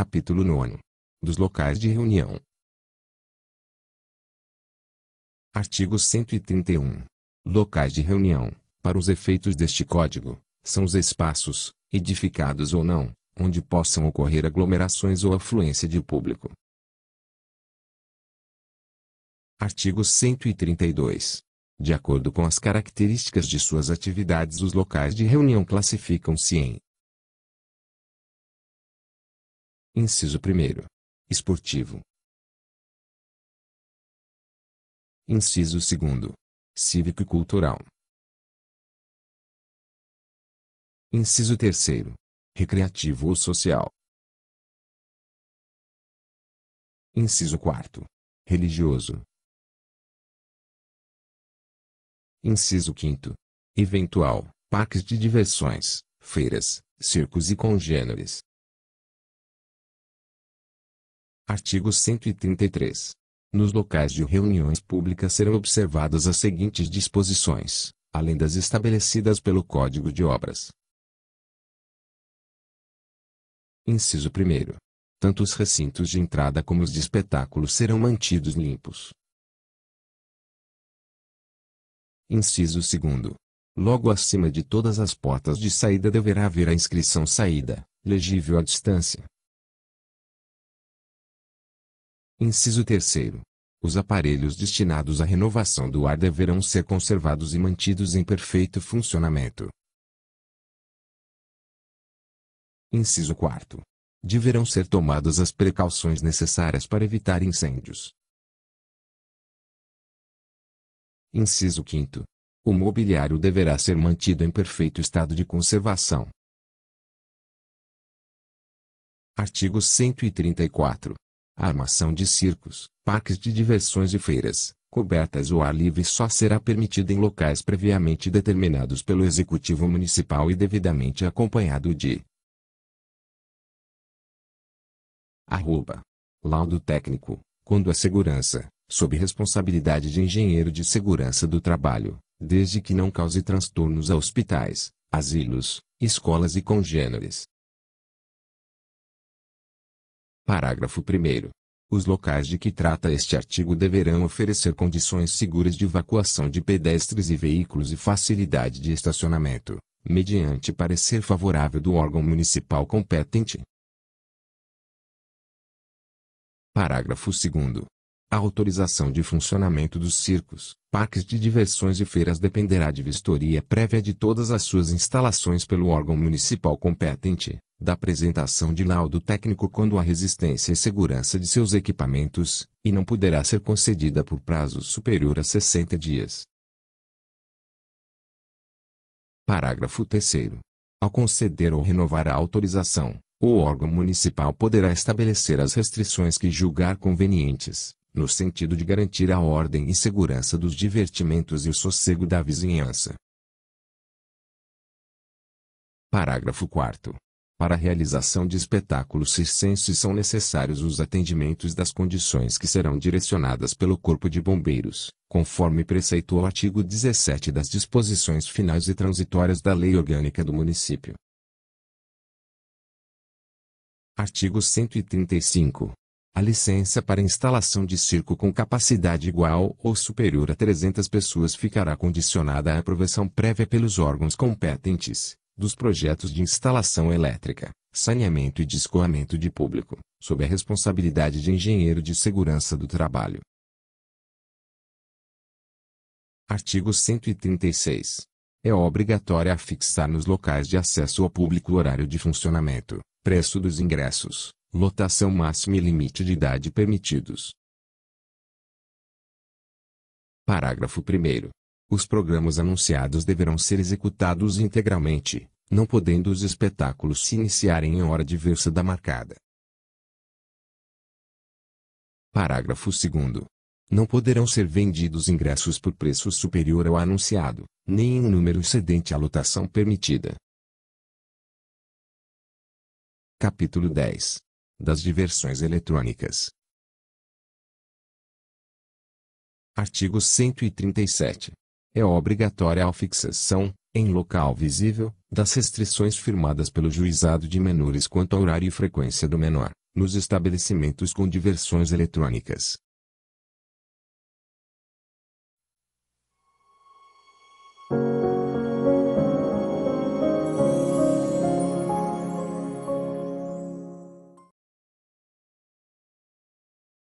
Capítulo 9. Dos locais de reunião. Artigo 131. Locais de reunião, para os efeitos deste código, são os espaços, edificados ou não, onde possam ocorrer aglomerações ou afluência de público. Artigo 132. De acordo com as características de suas atividades, os locais de reunião classificam-se em Inciso 1. Esportivo. Inciso 2. Cívico e cultural. Inciso 3. Recreativo ou social. Inciso 4. Religioso. Inciso 5. Eventual, parques de diversões, feiras, circos e congêneres. Artigo 133. Nos locais de reuniões públicas serão observadas as seguintes disposições, além das estabelecidas pelo Código de Obras. Inciso 1. Tanto os recintos de entrada como os de espetáculos serão mantidos limpos. Inciso 2. Logo acima de todas as portas de saída deverá haver a inscrição saída, legível à distância, Inciso 3. Os aparelhos destinados à renovação do ar deverão ser conservados e mantidos em perfeito funcionamento. Inciso 4. Deverão ser tomadas as precauções necessárias para evitar incêndios. Inciso 5. O mobiliário deverá ser mantido em perfeito estado de conservação. Artigo 134 armação de circos, parques de diversões e feiras, cobertas ou ar livre só será permitida em locais previamente determinados pelo Executivo Municipal e devidamente acompanhado de arroba. laudo técnico, quando a segurança, sob responsabilidade de engenheiro de segurança do trabalho, desde que não cause transtornos a hospitais, asilos, escolas e congêneres. Parágrafo 1 Os locais de que trata este artigo deverão oferecer condições seguras de evacuação de pedestres e veículos e facilidade de estacionamento, mediante parecer favorável do órgão municipal competente. Parágrafo 2 a autorização de funcionamento dos circos, parques de diversões e feiras dependerá de vistoria prévia de todas as suas instalações pelo órgão municipal competente, da apresentação de laudo técnico quando à resistência e segurança de seus equipamentos, e não poderá ser concedida por prazo superior a 60 dias. Parágrafo 3. Ao conceder ou renovar a autorização, o órgão municipal poderá estabelecer as restrições que julgar convenientes, no sentido de garantir a ordem e segurança dos divertimentos e o sossego da vizinhança. Parágrafo 4. Para a realização de espetáculos circenses são necessários os atendimentos das condições que serão direcionadas pelo Corpo de Bombeiros, conforme preceitou o artigo 17 das disposições finais e transitórias da Lei Orgânica do Município. Artigo 135. A licença para instalação de circo com capacidade igual ou superior a 300 pessoas ficará condicionada à aprovação prévia pelos órgãos competentes, dos projetos de instalação elétrica, saneamento e de escoamento de público, sob a responsabilidade de engenheiro de segurança do trabalho. Artigo 136. É obrigatória fixar nos locais de acesso ao público horário de funcionamento, preço dos ingressos, lotação máxima e limite de idade permitidos. Parágrafo 1. Os programas anunciados deverão ser executados integralmente, não podendo os espetáculos se iniciarem em hora diversa da marcada. Parágrafo 2. Não poderão ser vendidos ingressos por preço superior ao anunciado, nem em um número excedente à lotação permitida. Capítulo 10 Das diversões eletrônicas. Artigo 137. É obrigatória a fixação, em local visível, das restrições firmadas pelo juizado de menores quanto ao horário e frequência do menor, nos estabelecimentos com diversões eletrônicas